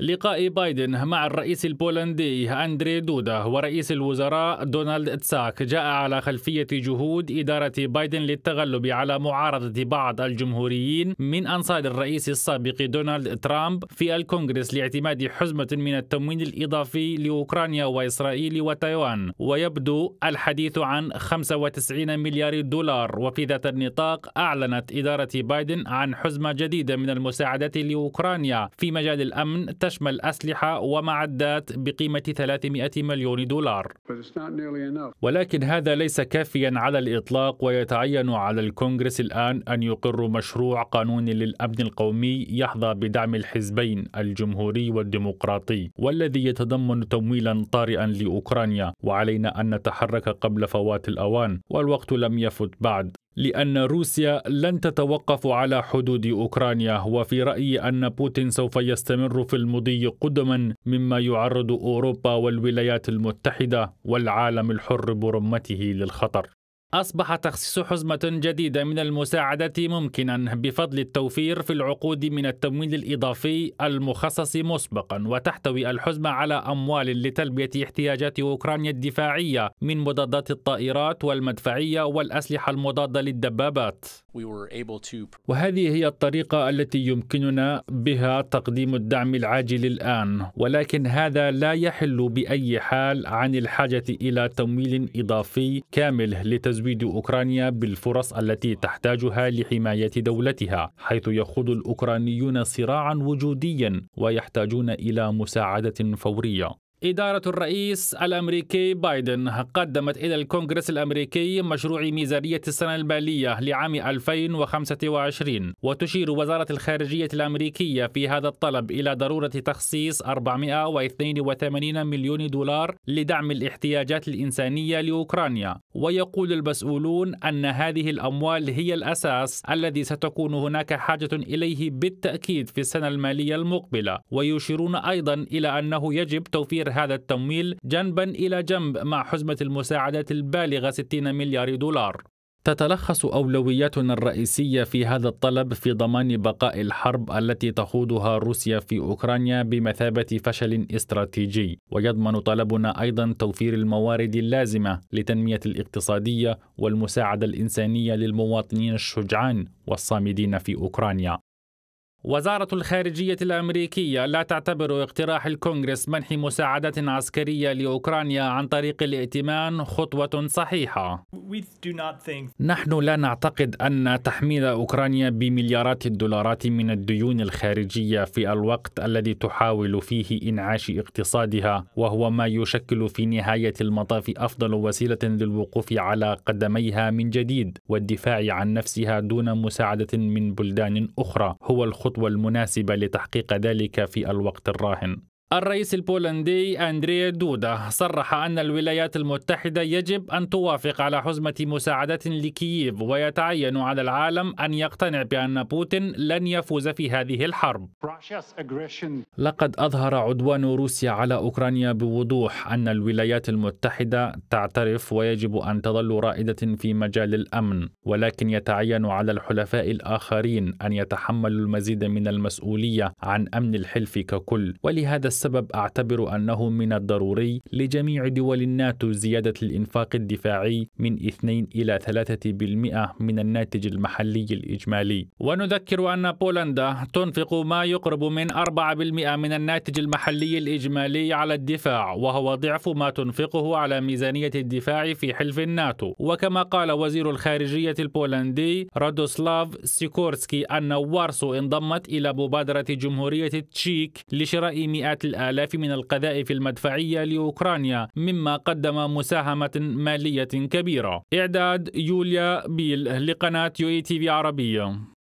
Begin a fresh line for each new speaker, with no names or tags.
لقاء بايدن مع الرئيس البولندي أندري دودا ورئيس الوزراء دونالد تساك جاء على خلفية جهود إدارة بايدن للتغلب على معارضة بعض الجمهوريين من أنصار الرئيس السابق دونالد ترامب في الكونغرس لاعتماد حزمة من التموين الإضافي لأوكرانيا وإسرائيل وتايوان ويبدو الحديث عن 95 مليار دولار وفي ذات النطاق أعلنت إدارة بايدن عن حزمة جديدة من المساعدات لأوكرانيا في مجال الأمن تشمل أسلحة ومعدات بقيمة 300 مليون دولار ولكن هذا ليس كافيا على الإطلاق ويتعين على الكونغرس الآن أن يقر مشروع قانون للأمن القومي يحظى بدعم الحزبين الجمهوري والديمقراطي والذي يتضمن تمويلا طارئا لأوكرانيا وعلينا أن نتحرك قبل فوات الأوان والوقت لم يفت بعد لأن روسيا لن تتوقف على حدود أوكرانيا وفي رأيي أن بوتين سوف يستمر في المضي قدما مما يعرض أوروبا والولايات المتحدة والعالم الحر برمته للخطر أصبح تخصيص حزمة جديدة من المساعدة ممكنا بفضل التوفير في العقود من التمويل الإضافي المخصص مسبقا وتحتوي الحزمة على أموال لتلبية احتياجات أوكرانيا الدفاعية من مضادات الطائرات والمدفعية والأسلحة المضادة للدبابات وهذه هي الطريقة التي يمكننا بها تقديم الدعم العاجل الآن، ولكن هذا لا يحل بأي حال عن الحاجة إلى تمويل إضافي كامل لتزويد أوكرانيا بالفرص التي تحتاجها لحماية دولتها، حيث يخوض الأوكرانيون صراعا وجوديا ويحتاجون إلى مساعدة فورية. إدارة الرئيس الأمريكي بايدن قدمت إلى الكونغرس الأمريكي مشروع ميزانية السنة المالية لعام 2025 وتشير وزارة الخارجية الأمريكية في هذا الطلب إلى ضرورة تخصيص 482 مليون دولار لدعم الاحتياجات الإنسانية لأوكرانيا ويقول المسؤولون أن هذه الأموال هي الأساس الذي ستكون هناك حاجة إليه بالتأكيد في السنة المالية المقبلة ويشيرون أيضا إلى أنه يجب توفير هذا التمويل جنبا إلى جنب مع حزمة المساعدات البالغة 60 مليار دولار تتلخص أولوياتنا الرئيسية في هذا الطلب في ضمان بقاء الحرب التي تخوضها روسيا في أوكرانيا بمثابة فشل استراتيجي، ويضمن طلبنا أيضا توفير الموارد اللازمة لتنمية الاقتصادية والمساعدة الإنسانية للمواطنين الشجعان والصامدين في أوكرانيا. وزارة الخارجية الأمريكية لا تعتبر اقتراح الكونغرس منح مساعدات عسكرية لأوكرانيا عن طريق الائتمان خطوة صحيحة. نحن لا نعتقد أن تحميل أوكرانيا بمليارات الدولارات من الديون الخارجية في الوقت الذي تحاول فيه إنعاش اقتصادها وهو ما يشكل في نهاية المطاف أفضل وسيلة للوقوف على قدميها من جديد والدفاع عن نفسها دون مساعدة من بلدان أخرى هو الخطوة الخطوة المناسبة لتحقيق ذلك في الوقت الراهن الرئيس البولندي أندريه دودا صرح أن الولايات المتحدة يجب أن توافق على حزمة مساعدة لكييف ويتعين على العالم أن يقتنع بأن بوتين لن يفوز في هذه الحرب لقد أظهر عدوان روسيا على أوكرانيا بوضوح أن الولايات المتحدة تعترف ويجب أن تظل رائدة في مجال الأمن ولكن يتعين على الحلفاء الآخرين أن يتحملوا المزيد من المسؤولية عن أمن الحلف ككل ولهذا السبب أعتبر أنه من الضروري لجميع دول الناتو زيادة الإنفاق الدفاعي من 2 إلى 3% من الناتج المحلي الإجمالي ونذكر أن بولندا تنفق ما يقرب من 4% من الناتج المحلي الإجمالي على الدفاع وهو ضعف ما تنفقه على ميزانية الدفاع في حلف الناتو وكما قال وزير الخارجية البولندي رادوسلاف سيكورسكي أن وارسو انضمت إلى مبادرة جمهورية التشيك لشراء مئات الآلاف من القذائف المدفعية لأوكرانيا مما قدم مساهمة مالية كبيرة إعداد يوليا بيل لقناة يو اي تي في عربية